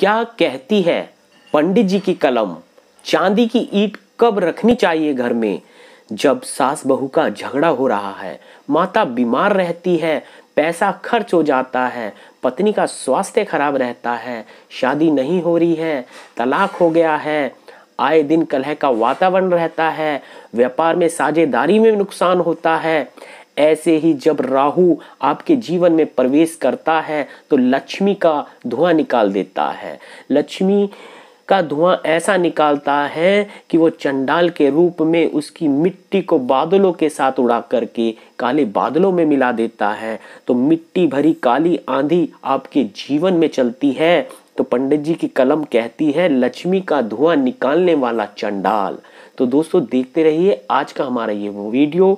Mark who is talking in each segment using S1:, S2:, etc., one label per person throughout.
S1: क्या कहती है पंडित जी की कलम चांदी की ईट कब रखनी चाहिए घर में जब सास बहू का झगड़ा हो रहा है माता बीमार रहती है पैसा खर्च हो जाता है पत्नी का स्वास्थ्य खराब रहता है शादी नहीं हो रही है तलाक हो गया है आए दिन कलह का वातावरण रहता है व्यापार में साझेदारी में नुकसान होता है ऐसे ही जब राहु आपके जीवन में प्रवेश करता है तो लक्ष्मी का धुआं निकाल देता है लक्ष्मी का धुआं ऐसा निकालता है कि वो चंडाल के रूप में उसकी मिट्टी को बादलों के साथ उड़ा करके काले बादलों में मिला देता है तो मिट्टी भरी काली आंधी आपके जीवन में चलती है तो पंडित जी की कलम कहती है लक्ष्मी का धुआं निकालने वाला चंडाल तो दोस्तों देखते रहिए आज का हमारा ये वीडियो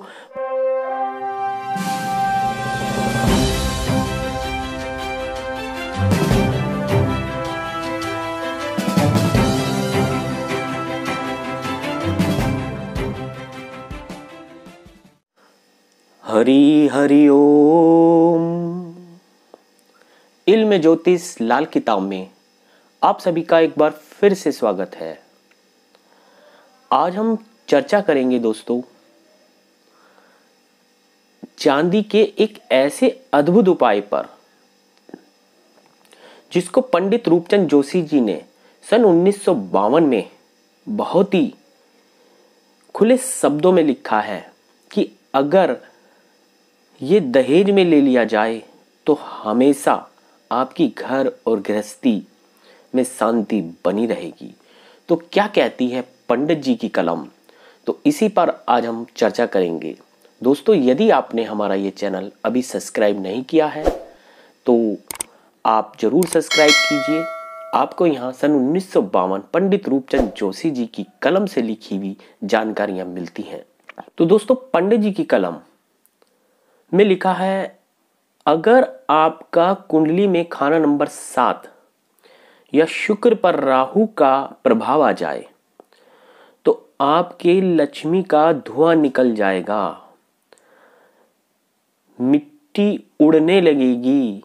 S1: हरी हरि ओम इल्म ज्योतिष लाल किताब में आप सभी का एक बार फिर से स्वागत है आज हम चर्चा करेंगे दोस्तों चांदी के एक ऐसे अद्भुत उपाय पर जिसको पंडित रूपचंद जोशी जी ने सन उन्नीस में बहुत ही खुले शब्दों में लिखा है कि अगर ये दहेज में ले लिया जाए तो हमेशा आपकी घर और गृहस्थी में शांति बनी रहेगी तो क्या कहती है पंडित जी की कलम तो इसी पर आज हम चर्चा करेंगे दोस्तों यदि आपने हमारा ये चैनल अभी सब्सक्राइब नहीं किया है तो आप ज़रूर सब्सक्राइब कीजिए आपको यहाँ सन उन्नीस पंडित रूपचंद जोशी जी की कलम से लिखी हुई जानकारियाँ मिलती हैं तो दोस्तों पंडित जी की कलम में लिखा है अगर आपका कुंडली में खाना नंबर सात या शुक्र पर राहु का प्रभाव आ जाए तो आपके लक्ष्मी का धुआं निकल जाएगा मिट्टी उड़ने लगेगी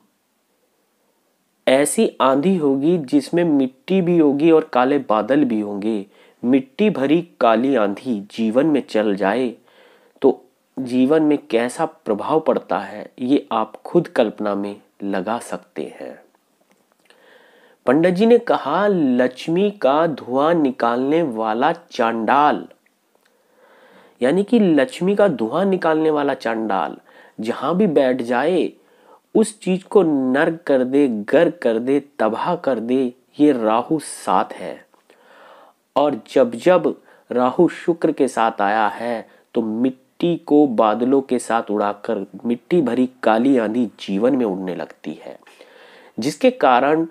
S1: ऐसी आंधी होगी जिसमें मिट्टी भी होगी और काले बादल भी होंगे मिट्टी भरी काली आंधी जीवन में चल जाए जीवन में कैसा प्रभाव पड़ता है ये आप खुद कल्पना में लगा सकते हैं पंडित जी ने कहा लक्ष्मी का धुआं निकालने वाला चांडाल यानी कि लक्ष्मी का धुआं निकालने वाला चांडाल जहां भी बैठ जाए उस चीज को नर कर दे गर कर दे तबाह कर दे ये राहु साथ है और जब जब राहु शुक्र के साथ आया है तो मिट्टी मिट्टी को बादलों के साथ उड़ाकर मिट्टी भरी काली आंधी जीवन में उड़ने लगती है जिसके कारण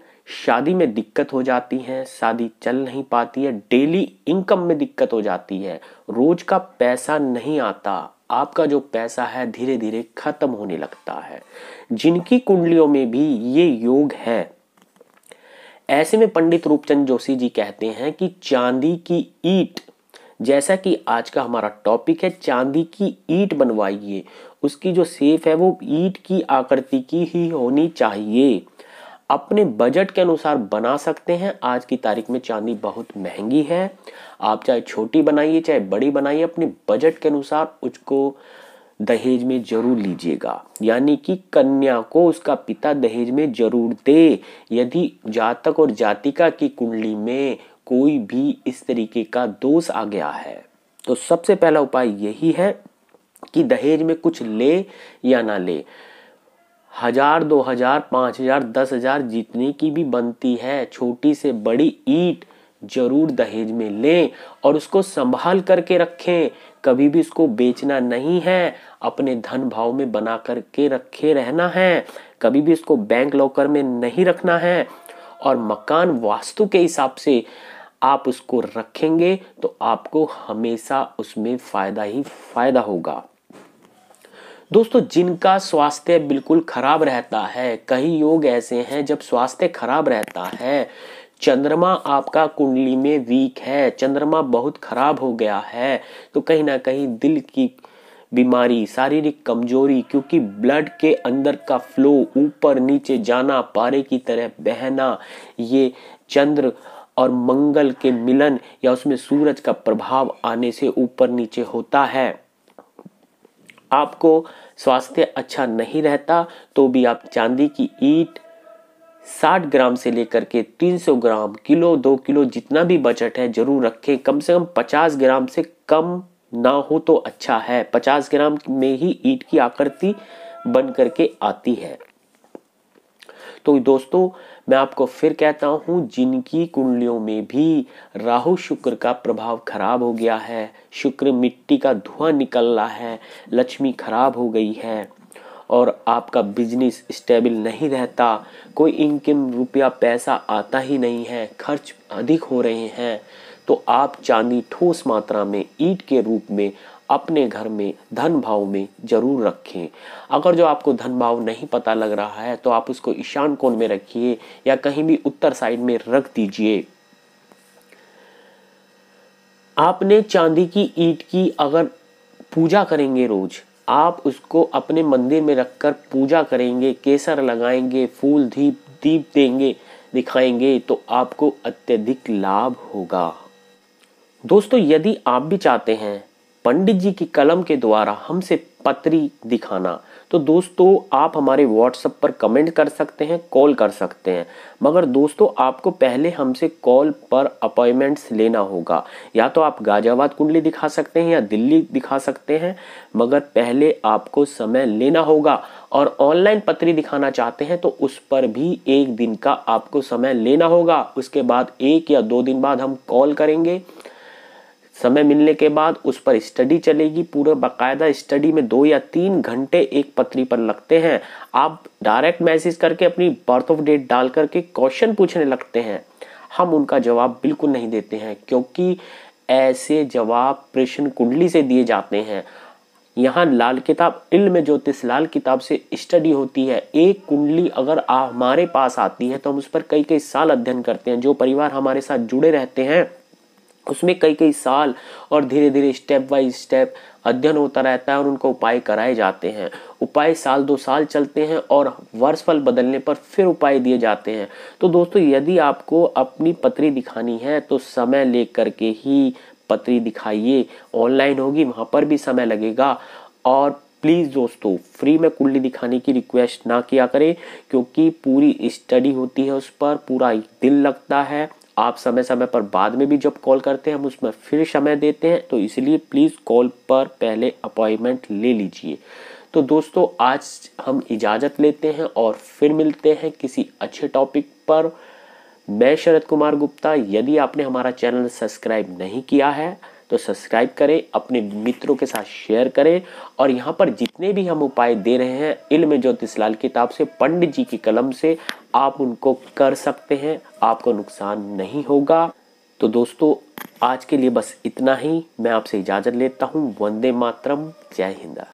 S1: शादी में दिक्कत हो जाती है शादी चल नहीं पाती है डेली इनकम में दिक्कत हो जाती है रोज का पैसा नहीं आता आपका जो पैसा है धीरे धीरे खत्म होने लगता है जिनकी कुंडलियों में भी ये योग है ऐसे में पंडित रूपचंद जोशी जी कहते हैं कि चांदी की ईट जैसा कि आज का हमारा टॉपिक है चांदी की ईट बनवाइए उसकी जो सेफ है वो ईट की आकृति की ही होनी चाहिए अपने बजट के अनुसार बना सकते हैं आज की तारीख में चांदी बहुत महंगी है आप चाहे छोटी बनाइए चाहे बड़ी बनाइए अपने बजट के अनुसार उसको दहेज में जरूर लीजिएगा यानी कि कन्या को उसका पिता दहेज में जरूर दे यदि जातक और जातिका की कुंडली में कोई भी इस तरीके का दोष आ गया है तो सबसे पहला उपाय यही है कि दहेज में कुछ ले या ना ले हजार दो हजार पांच हजार दस हजार जितने की भी बनती है छोटी से बड़ी ईट जरूर दहेज में लें और उसको संभाल करके रखें कभी भी उसको बेचना नहीं है अपने धन भाव में बना करके रखे रहना है कभी भी उसको बैंक लॉकर में नहीं रखना है और मकान वास्तु के हिसाब से आप उसको रखेंगे तो आपको हमेशा उसमें फ़ायदा ही फ़ायदा होगा दोस्तों जिनका स्वास्थ्य बिल्कुल खराब रहता है कई योग ऐसे हैं जब स्वास्थ्य खराब रहता है चंद्रमा आपका कुंडली में वीक है चंद्रमा बहुत खराब हो गया है तो कहीं ना कहीं दिल की बीमारी शारीरिक कमजोरी क्योंकि ब्लड के अंदर का फ्लो ऊपर नीचे जाना पारे की तरह बहना ये चंद्र और मंगल के मिलन या उसमें सूरज का प्रभाव आने से ऊपर नीचे होता है आपको स्वास्थ्य अच्छा नहीं रहता तो भी आप चांदी की ईट 60 ग्राम से लेकर के 300 ग्राम किलो दो किलो जितना भी बजट है जरूर रखें कम से कम 50 ग्राम से कम ना हो तो अच्छा है पचास ग्राम में ही ईट की आकृति बन करके आती है तो दोस्तों मैं आपको फिर कहता हूं जिनकी कुंडलियों में भी राहु शुक्र का प्रभाव खराब हो गया है शुक्र मिट्टी का धुआं निकल रहा है लक्ष्मी खराब हो गई है और आपका बिजनेस स्टेबल नहीं रहता कोई इनकम रुपया पैसा आता ही नहीं है खर्च अधिक हो रहे हैं तो आप चांदी ठोस मात्रा में ईट के रूप में अपने घर में धन भाव में जरूर रखें अगर जो आपको धन भाव नहीं पता लग रहा है तो आप उसको ईशान कोण में रखिए या कहीं भी उत्तर साइड में रख दीजिए आपने चांदी की ईट की अगर पूजा करेंगे रोज आप उसको अपने मंदिर में रखकर पूजा करेंगे केसर लगाएंगे फूल दीप दीप देंगे दिखाएंगे तो आपको अत्यधिक लाभ होगा दोस्तों यदि आप भी चाहते हैं पंडित जी की कलम के द्वारा हमसे पत्री दिखाना तो दोस्तों आप हमारे व्हाट्सएप पर कमेंट कर सकते हैं कॉल कर सकते हैं मगर दोस्तों आपको पहले हमसे कॉल पर अपॉइंटमेंट्स लेना होगा या तो आप गाजियाबाद कुंडली दिखा सकते हैं या दिल्ली दिखा सकते हैं मगर पहले आपको समय लेना होगा और ऑनलाइन पत्री दिखाना चाहते हैं तो उस पर भी एक दिन का आपको समय लेना होगा उसके बाद एक या दो दिन बाद हम कॉल करेंगे समय मिलने के बाद उस पर स्टडी चलेगी पूरे बाकायदा स्टडी में दो या तीन घंटे एक पत्री पर लगते हैं आप डायरेक्ट मैसेज करके अपनी बर्थ ऑफ डेट डाल करके क्वेश्चन पूछने लगते हैं हम उनका जवाब बिल्कुल नहीं देते हैं क्योंकि ऐसे जवाब प्रश्न कुंडली से दिए जाते हैं यहाँ लाल किताब इल में ज्योतिष लाल किताब से स्टडी होती है एक कुंडली अगर हमारे पास आती है तो हम उस पर कई कई साल अध्ययन करते हैं जो परिवार हमारे साथ जुड़े रहते हैं उसमें कई कई साल और धीरे धीरे स्टेप बाय स्टेप अध्ययन होता रहता है और उनको उपाय कराए जाते हैं उपाय साल दो साल चलते हैं और वर्ष फल बदलने पर फिर उपाय दिए जाते हैं तो दोस्तों यदि आपको अपनी पत्री दिखानी है तो समय लेकर के ही पत्री दिखाइए ऑनलाइन होगी वहाँ पर भी समय लगेगा और प्लीज़ दोस्तों फ्री में कुंडली दिखाने की रिक्वेस्ट ना किया करें क्योंकि पूरी स्टडी होती है उस पर पूरा दिल लगता है आप समय समय पर बाद में भी जब कॉल करते हैं हम उसमें फिर समय देते हैं तो इसलिए प्लीज़ कॉल पर पहले अपॉइंटमेंट ले लीजिए तो दोस्तों आज हम इजाज़त लेते हैं और फिर मिलते हैं किसी अच्छे टॉपिक पर मैं शरद कुमार गुप्ता यदि आपने हमारा चैनल सब्सक्राइब नहीं किया है तो सब्सक्राइब करें अपने मित्रों के साथ शेयर करें और यहाँ पर जितने भी हम उपाय दे रहे हैं इल्म ज्योतिष लाल किताब से पंडित जी की कलम से आप उनको कर सकते हैं आपको नुकसान नहीं होगा तो दोस्तों आज के लिए बस इतना ही मैं आपसे इजाज़त लेता हूँ वंदे मातरम जय हिंद